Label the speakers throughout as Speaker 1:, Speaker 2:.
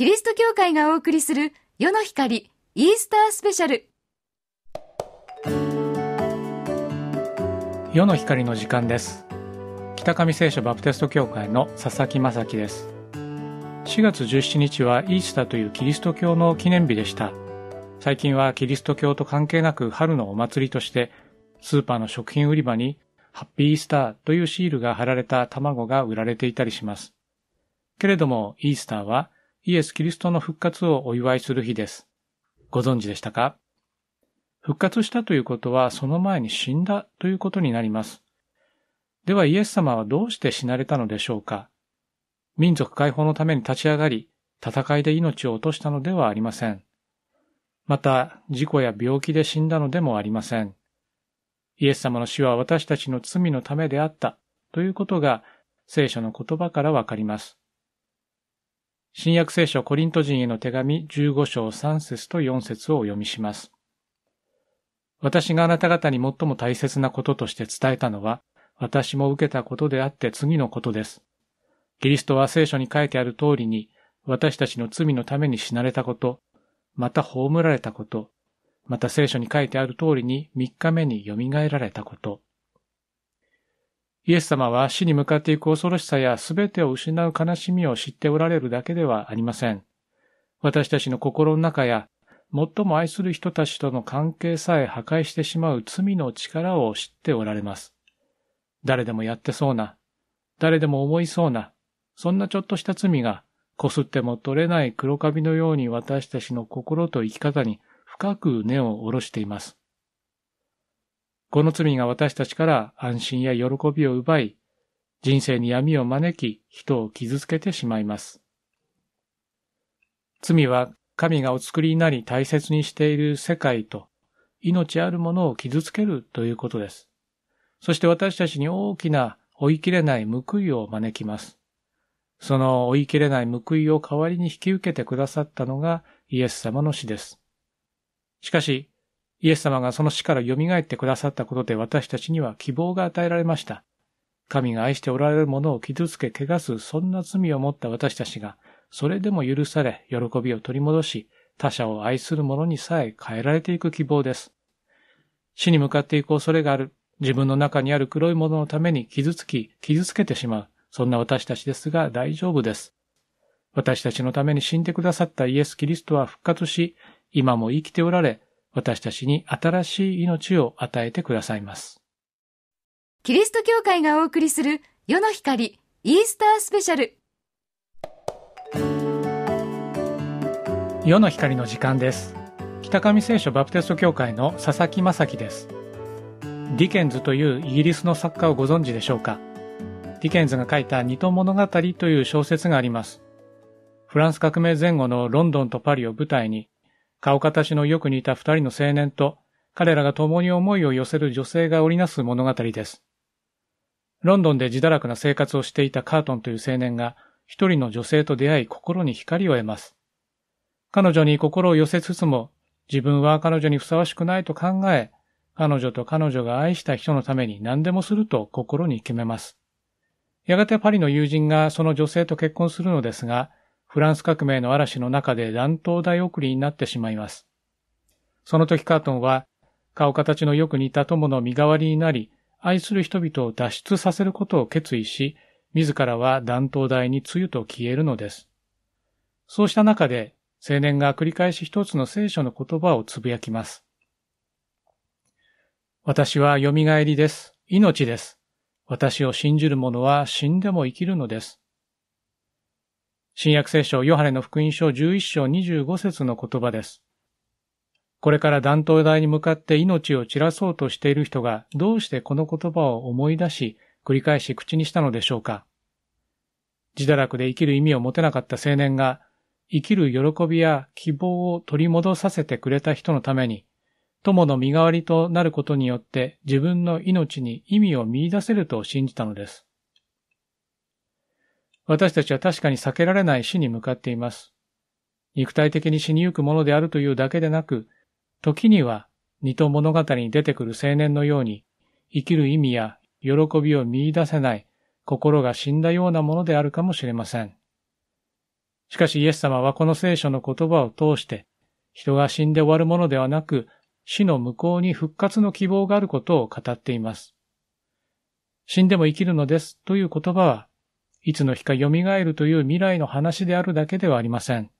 Speaker 1: キリスト教会がお送りする世の光イースタースペシャル
Speaker 2: 世の光の時間です北上聖書バプテスト教会の佐々木正樹です4月17日はイースターというキリスト教の記念日でした最近はキリスト教と関係なく春のお祭りとしてスーパーの食品売り場にハッピーイースターというシールが貼られた卵が売られていたりしますけれどもイースターはイエス・キリストの復活をお祝いする日です。ご存知でしたか復活したということはその前に死んだということになります。ではイエス様はどうして死なれたのでしょうか民族解放のために立ち上がり、戦いで命を落としたのではありません。また、事故や病気で死んだのでもありません。イエス様の死は私たちの罪のためであったということが聖書の言葉からわかります。新約聖書コリント人への手紙15章3節と4節をお読みします。私があなた方に最も大切なこととして伝えたのは、私も受けたことであって次のことです。キリストは聖書に書いてある通りに、私たちの罪のために死なれたこと、また葬られたこと、また聖書に書いてある通りに3日目によみがえられたこと、イエス様は死に向かっていく恐ろしさや全てを失う悲しみを知っておられるだけではありません。私たちの心の中や、最も愛する人たちとの関係さえ破壊してしまう罪の力を知っておられます。誰でもやってそうな、誰でも思いそうな、そんなちょっとした罪が、こすっても取れない黒カビのように私たちの心と生き方に深く根を下ろしています。この罪が私たちから安心や喜びを奪い、人生に闇を招き、人を傷つけてしまいます。罪は神がお作りになり大切にしている世界と命あるものを傷つけるということです。そして私たちに大きな追い切れない報いを招きます。その追い切れない報いを代わりに引き受けてくださったのがイエス様の死です。しかし、イエス様がその死から蘇ってくださったことで私たちには希望が与えられました。神が愛しておられるものを傷つけ汚すそんな罪を持った私たちが、それでも許され、喜びを取り戻し、他者を愛する者にさえ変えられていく希望です。死に向かっていく恐れがある、自分の中にある黒いもののために傷つき、傷つけてしまう、そんな私たちですが大丈夫です。私たちのために死んでくださったイエス・キリストは復活し、今も生きておられ、私たちに新しい命を与えてくださいます。
Speaker 1: キリスト教会がお送りする世の光イースタースペシャル
Speaker 2: 世の光の時間です北上聖書バプテスト教会の佐々木正樹ですディケンズというイギリスの作家をご存知でしょうかディケンズが書いた二島物語という小説がありますフランス革命前後のロンドンとパリを舞台に顔形のよく似た二人の青年と、彼らが共に思いを寄せる女性が織りなす物語です。ロンドンで自堕落な生活をしていたカートンという青年が、一人の女性と出会い心に光を得ます。彼女に心を寄せつつも、自分は彼女にふさわしくないと考え、彼女と彼女が愛した人のために何でもすると心に決めます。やがてパリの友人がその女性と結婚するのですが、フランス革命の嵐の中で乱闘大送りになってしまいます。その時カートンは、顔形のよく似た友の身代わりになり、愛する人々を脱出させることを決意し、自らは暖頭台に露と消えるのです。そうした中で、青年が繰り返し一つの聖書の言葉をつぶやきます。私は蘇りです。命です。私を信じる者は死んでも生きるのです。新約聖書ヨハネの福音書11章25節の言葉です。これから断頭台に向かって命を散らそうとしている人がどうしてこの言葉を思い出し、繰り返し口にしたのでしょうか。自堕落で生きる意味を持てなかった青年が、生きる喜びや希望を取り戻させてくれた人のために、友の身代わりとなることによって自分の命に意味を見出せると信じたのです。私たちは確かに避けられない死に向かっています。肉体的に死にゆくものであるというだけでなく、時には二と物語に出てくる青年のように、生きる意味や喜びを見出せない心が死んだようなものであるかもしれません。しかしイエス様はこの聖書の言葉を通して、人が死んで終わるものではなく、死の向こうに復活の希望があることを語っています。死んでも生きるのですという言葉は、いつの日か蘇るという未来の話であるだけではありません。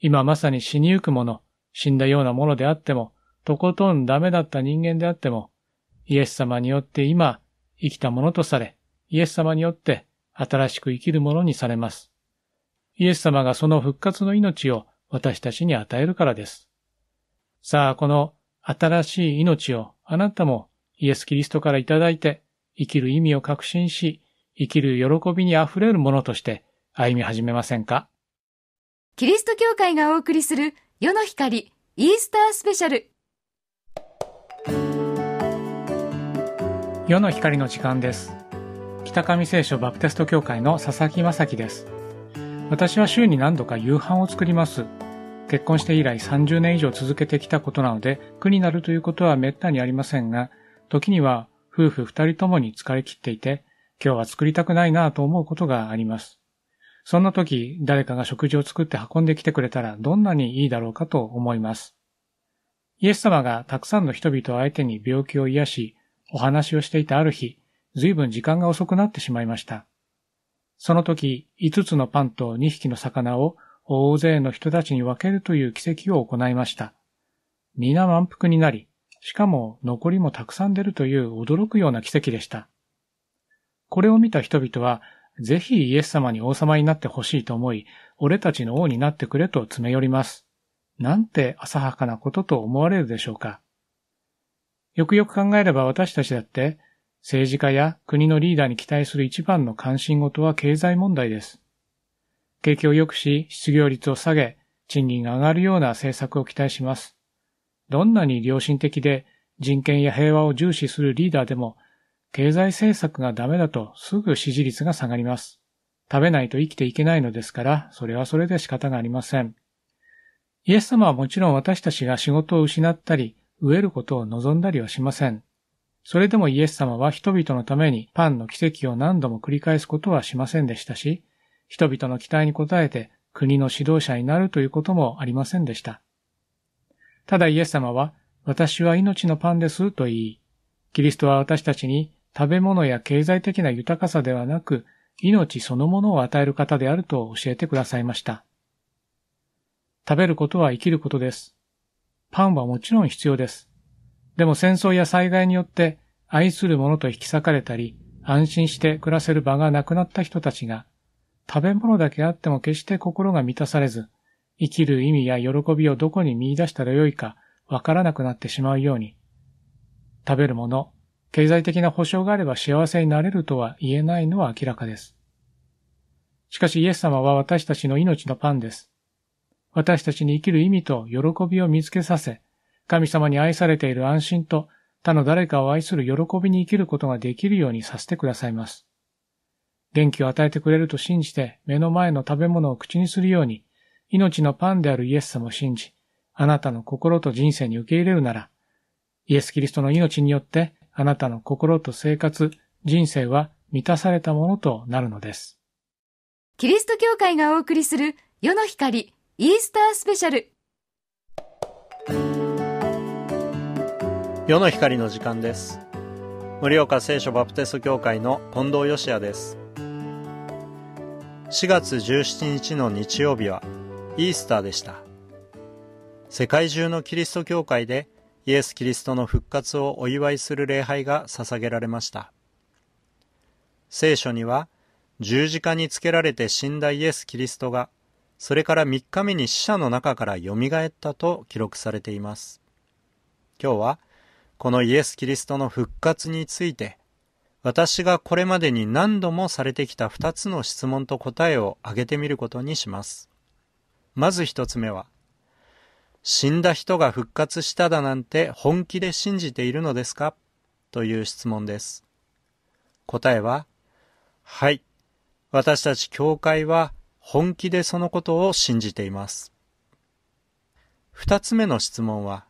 Speaker 2: 今まさに死にゆくもの、死んだようなものであっても、とことんダメだった人間であっても、イエス様によって今、生きたものとされ、イエス様によって新しく生きるものにされます。イエス様がその復活の命を私たちに与えるからです。さあ、この新しい命をあなたもイエス・キリストからいただいて、生きる意味を確信し、生きる喜びにあふれるものとして歩み始めませんか
Speaker 1: キリスト教会がお送りする世の光イースタースペシャル
Speaker 2: 世の光の時間です北上聖書バプテスト教会の佐々木正樹です私は週に何度か夕飯を作ります結婚して以来30年以上続けてきたことなので苦になるということは滅多にありませんが時には夫婦二人ともに疲れ切っていて今日は作りたくないなぁと思うことがあります。そんな時、誰かが食事を作って運んできてくれたらどんなにいいだろうかと思います。イエス様がたくさんの人々を相手に病気を癒し、お話をしていたある日、ずいぶん時間が遅くなってしまいました。その時、5つのパンと2匹の魚を大勢の人たちに分けるという奇跡を行いました。皆満腹になり、しかも残りもたくさん出るという驚くような奇跡でした。これを見た人々は、ぜひイエス様に王様になってほしいと思い、俺たちの王になってくれと詰め寄ります。なんて浅はかなことと思われるでしょうか。よくよく考えれば私たちだって、政治家や国のリーダーに期待する一番の関心事は経済問題です。景気を良くし、失業率を下げ、賃金が上がるような政策を期待します。どんなに良心的で人権や平和を重視するリーダーでも経済政策がダメだとすぐ支持率が下がります。食べないと生きていけないのですから、それはそれで仕方がありません。イエス様はもちろん私たちが仕事を失ったり、飢えることを望んだりはしません。それでもイエス様は人々のためにパンの奇跡を何度も繰り返すことはしませんでしたし、人々の期待に応えて国の指導者になるということもありませんでした。ただイエス様は、私は命のパンですと言い、キリストは私たちに食べ物や経済的な豊かさではなく、命そのものを与える方であると教えてくださいました。食べることは生きることです。パンはもちろん必要です。でも戦争や災害によって愛する者と引き裂かれたり、安心して暮らせる場がなくなった人たちが、食べ物だけあっても決して心が満たされず、生きる意味や喜びをどこに見出したらよいかわからなくなってしまうように、食べるもの、経済的な保障があれば幸せになれるとは言えないのは明らかです。しかしイエス様は私たちの命のパンです。私たちに生きる意味と喜びを見つけさせ、神様に愛されている安心と他の誰かを愛する喜びに生きることができるようにさせてくださいます。元気を与えてくれると信じて目の前の食べ物を口にするように、命のパンであるイエス様を信じ、あなたの心と人生に受け入れるなら、イエス・キリストの命によってあなたの心と生活、人生は満たされたものとなるのです。
Speaker 1: キリスト教会がお送りする世の光イースタースペシャル
Speaker 3: 世の光の時間です盛岡聖書バプテスト教会の近藤義也です4月17日の日曜日はイースターでした世界中のキリスト教会でイエス・キリストの復活をお祝いする礼拝が捧げられました聖書には十字架につけられて死んだイエス・キリストがそれから3日目に死者の中からよみがえったと記録されています今日はこのイエス・キリストの復活について私がこれまでに何度もされてきた2つの質問と答えを挙げてみることにしますまず1つ目は死んだ人が復活しただなんて本気で信じているのですかという質問です。答えは、はい。私たち教会は本気でそのことを信じています。二つ目の質問は、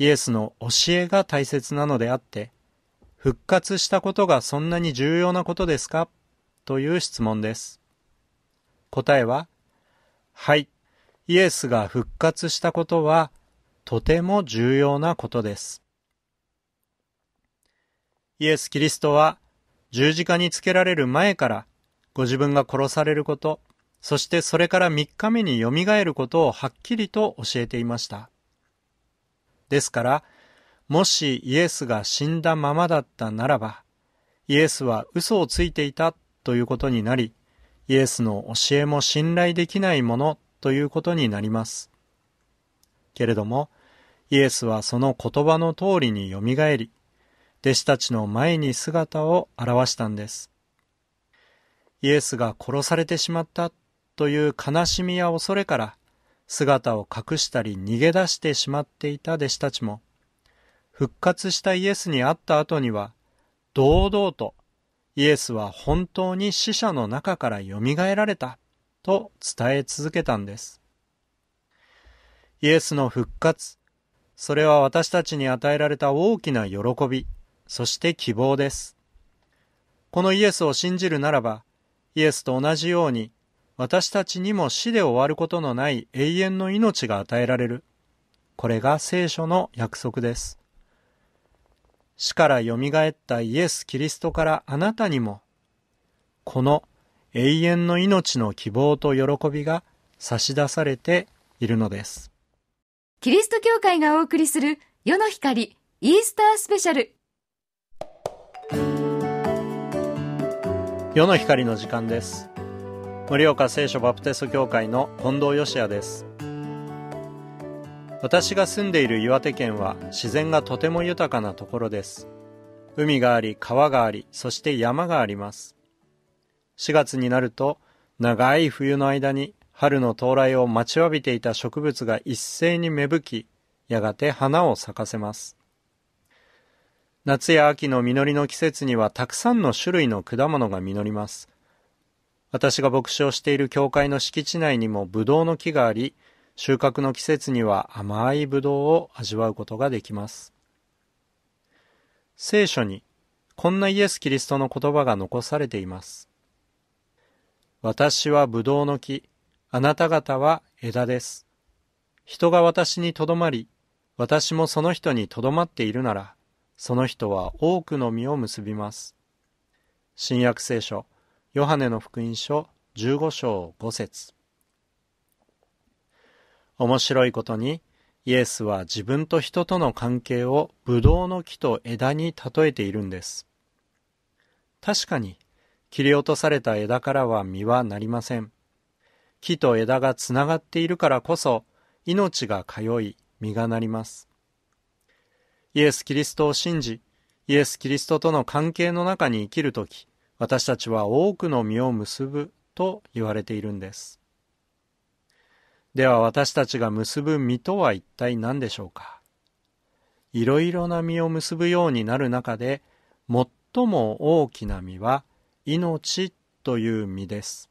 Speaker 3: イエスの教えが大切なのであって、復活したことがそんなに重要なことですかという質問です。答えは、はい。イエスが復活したことはとても重要なことです。イエス・キリストは十字架につけられる前からご自分が殺されること、そしてそれから3日目によみがえることをはっきりと教えていました。ですから、もしイエスが死んだままだったならば、イエスは嘘をついていたということになり、イエスの教えも信頼できないものということになります。けれども、イエスはその言葉の通りによみがえり、弟子たちの前に姿を現したんです。イエスが殺されてしまったという悲しみや恐れから姿を隠したり逃げ出してしまっていた弟子たちも復活したイエスに会った後には堂々とイエスは本当に死者の中からよみがえられたと伝え続けたんです。イエスの復活、それは私たちに与えられた大きな喜び、そして希望です。このイエスを信じるならば、イエスと同じように、私たちにも死で終わることのない永遠の命が与えられる。これが聖書の約束です。死から蘇ったイエス・キリストからあなたにも、この永遠の命の希望と喜びが差し出されているのです。
Speaker 1: キリスト教会がお送りする世の光イースタースペシャル
Speaker 3: 世の光の時間です盛岡聖書バプテスト教会の近藤義也です私が住んでいる岩手県は自然がとても豊かなところです海があり川がありそして山があります4月になると、長い冬の間に春の到来を待ちわびていた植物が一斉に芽吹き、やがて花を咲かせます。夏や秋の実りの季節にはたくさんの種類の果物が実ります。私が牧師をしている教会の敷地内にもブドウの木があり、収穫の季節には甘いブドウを味わうことができます。聖書にこんなイエス・キリストの言葉が残されています。私はブドウの木、あなた方は枝です。人が私にとどまり、私もその人にとどまっているなら、その人は多くの実を結びます。新約聖書、ヨハネの福音書15章5節面白いことに、イエスは自分と人との関係をブドウの木と枝に例えているんです。確かに切り落とされた枝からは実はなりません。木と枝がつながっているからこそ、命が通い、実がなります。イエス・キリストを信じ、イエス・キリストとの関係の中に生きるとき、私たちは多くの実を結ぶと言われているんです。では私たちが結ぶ実とは一体何でしょうかいろいろな実を結ぶようになる中で最も大きな実は命という身です。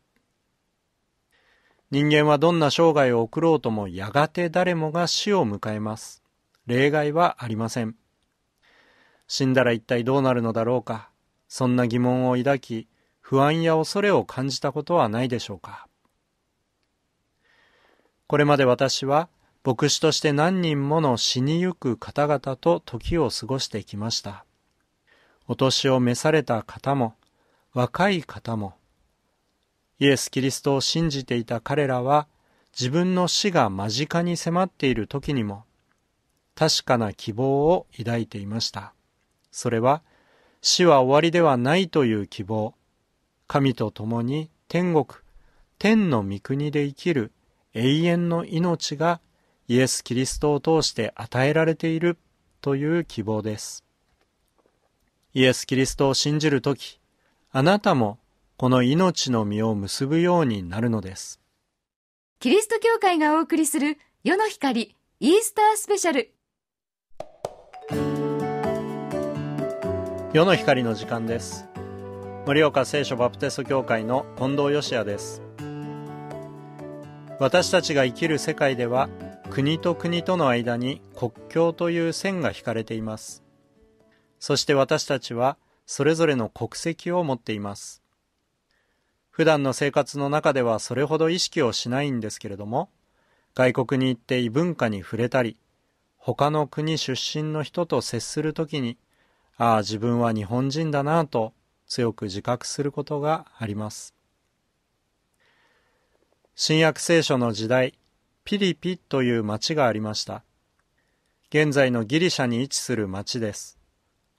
Speaker 3: 人間はどんな生涯を送ろうともやがて誰もが死を迎えます。例外はありません。死んだら一体どうなるのだろうか。そんな疑問を抱き、不安や恐れを感じたことはないでしょうか。これまで私は牧師として何人もの死にゆく方々と時を過ごしてきました。お年を召された方も、若い方もイエス・キリストを信じていた彼らは自分の死が間近に迫っている時にも確かな希望を抱いていましたそれは死は終わりではないという希望神と共に天国天の御国で生きる永遠の命がイエス・キリストを通して与えられているという希望ですイエス・キリストを信じる時あなたもこの命の実を結ぶようになるのです。
Speaker 1: キリスト教会がお送りする世の光イースタースペシャル
Speaker 3: 世の光の時間です。盛岡聖書バプテスト教会の近藤義也です。私たちが生きる世界では国と国との間に国境という線が引かれています。そして私たちはそれぞれの国籍を持っています普段の生活の中ではそれほど意識をしないんですけれども外国に行って異文化に触れたり他の国出身の人と接するときにああ自分は日本人だなぁと強く自覚することがあります新約聖書の時代ピリピという町がありました現在のギリシャに位置する町です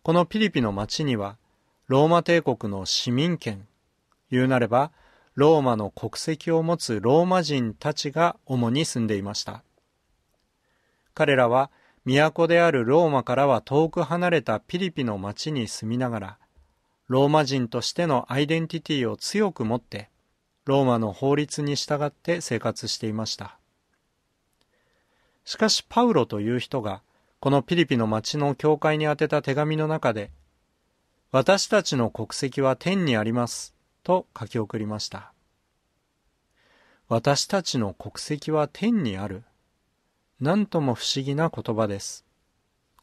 Speaker 3: このピリピの町には、ローマ帝国の市民権、言うなれば、ローマの国籍を持つローマ人たちが主に住んでいました。彼らは、都であるローマからは遠く離れたピリピの町に住みながら、ローマ人としてのアイデンティティを強く持って、ローマの法律に従って生活していました。しかしパウロという人がこのピリピの町の教会に宛てた手紙の中で、私たちの国籍は天にあります、と書き送りました。私たちの国籍は天にある。なんとも不思議な言葉です。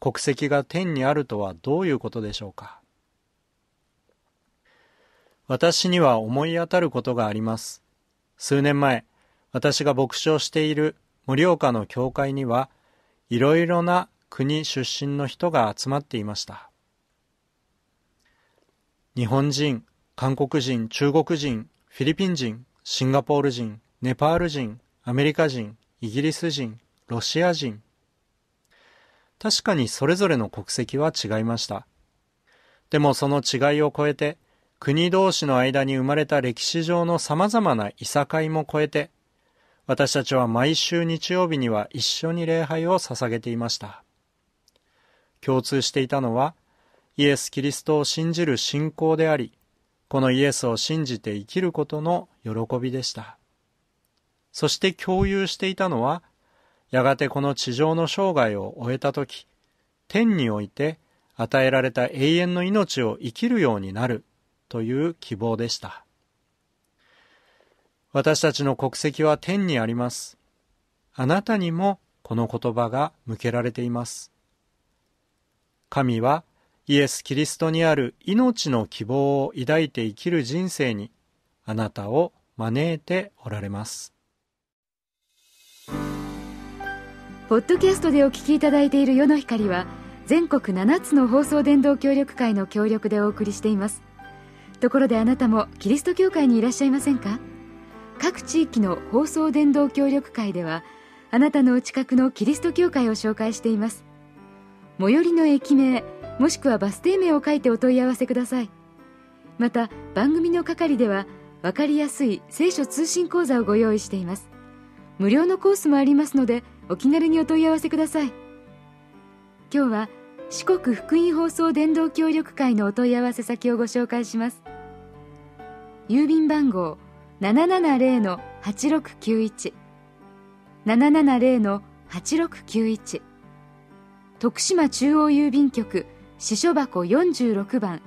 Speaker 3: 国籍が天にあるとはどういうことでしょうか。私には思い当たることがあります。数年前、私が牧師をしている盛岡の教会には、いろいろな国出身の人が集まっていました日本人韓国人中国人フィリピン人シンガポール人ネパール人アメリカ人イギリス人ロシア人確かにそれぞれの国籍は違いましたでもその違いを超えて国同士の間に生まれた歴史上の様々ないさかいも超えて私たちは毎週日曜日には一緒に礼拝を捧げていました共通していたのは、イエス・キリストを信じる信仰であり、このイエスを信じて生きることの喜びでした。そして共有していたのは、やがてこの地上の生涯を終えた時天において与えられた永遠の命を生きるようになるという希望でした。私たちの国籍は天にあります。あなたにもこの言葉が向けられています。神はイエス・キリストにある命の希望を抱いて生きる人生にあなたを招いておられます
Speaker 1: ポッドキャストでお聞きいただいている世の光は全国7つの放送電動協力会の協力でお送りしていますところであなたもキリスト教会にいらっしゃいませんか各地域の放送電動協力会ではあなたのお近くのキリスト教会を紹介しています最寄りの駅名もしくはバス停名を書いてお問い合わせくださいまた番組の係では分かりやすい聖書通信講座をご用意しています無料のコースもありますのでお気軽にお問い合わせください今日は四国福音放送伝道協力会のお問い合わせ先をご紹介します郵便番号770-8691 770-8691徳島中央郵便局支所箱46番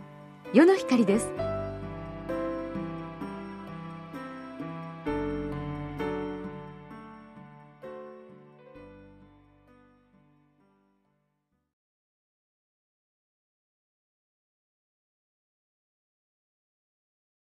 Speaker 1: 世の光です